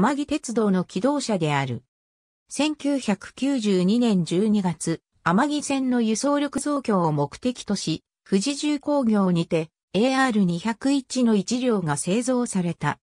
天城鉄道の起動車である。1992年12月、天城線の輸送力増強を目的とし、富士重工業にて AR201 の1両が製造された。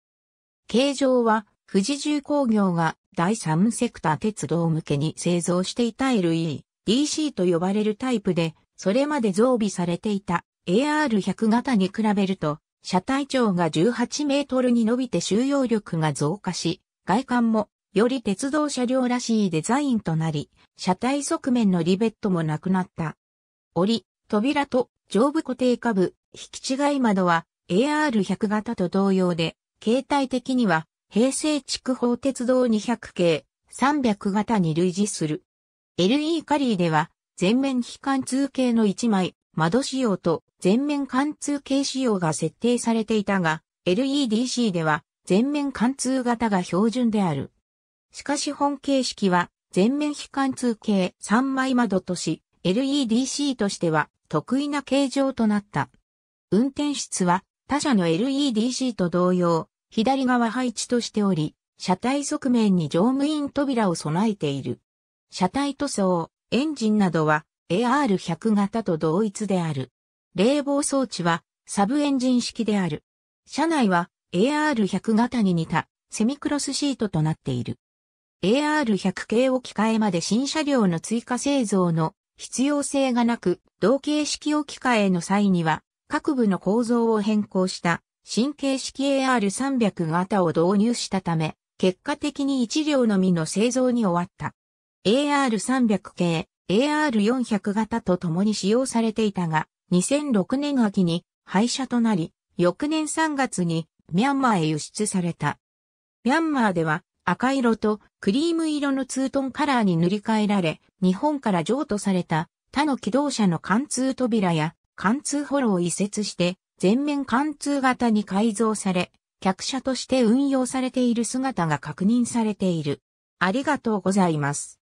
形状は富士重工業が第3セクター鉄道向けに製造していた LE、DC と呼ばれるタイプで、それまで増備されていた AR100 型に比べると車体長が18メートルに伸びて収容力が増加し、外観もより鉄道車両らしいデザインとなり、車体側面のリベットもなくなった。折、り、扉と上部固定下部、引き違い窓は AR100 型と同様で、携帯的には平成筑豊鉄道200系300型に類似する。LE カリーでは全面非貫通系の1枚窓仕様と全面貫通系仕様が設定されていたが、LEDC では全面貫通型が標準である。しかし本形式は全面非貫通系3枚窓とし、LEDC としては得意な形状となった。運転室は他社の LEDC と同様、左側配置としており、車体側面に乗務員扉を備えている。車体塗装、エンジンなどは AR100 型と同一である。冷房装置はサブエンジン式である。車内は AR100 型に似たセミクロスシートとなっている。AR100 系置き換えまで新車両の追加製造の必要性がなく、同型式置き換えの際には各部の構造を変更した新形式 AR300 型を導入したため、結果的に1両のみの製造に終わった。AR300 系、AR400 型と共に使用されていたが、2006年秋に廃車となり、翌年3月にミャンマーへ輸出された。ミャンマーでは赤色とクリーム色のツートンカラーに塗り替えられ、日本から譲渡された他の機動車の貫通扉や貫通ホロを移設して全面貫通型に改造され、客車として運用されている姿が確認されている。ありがとうございます。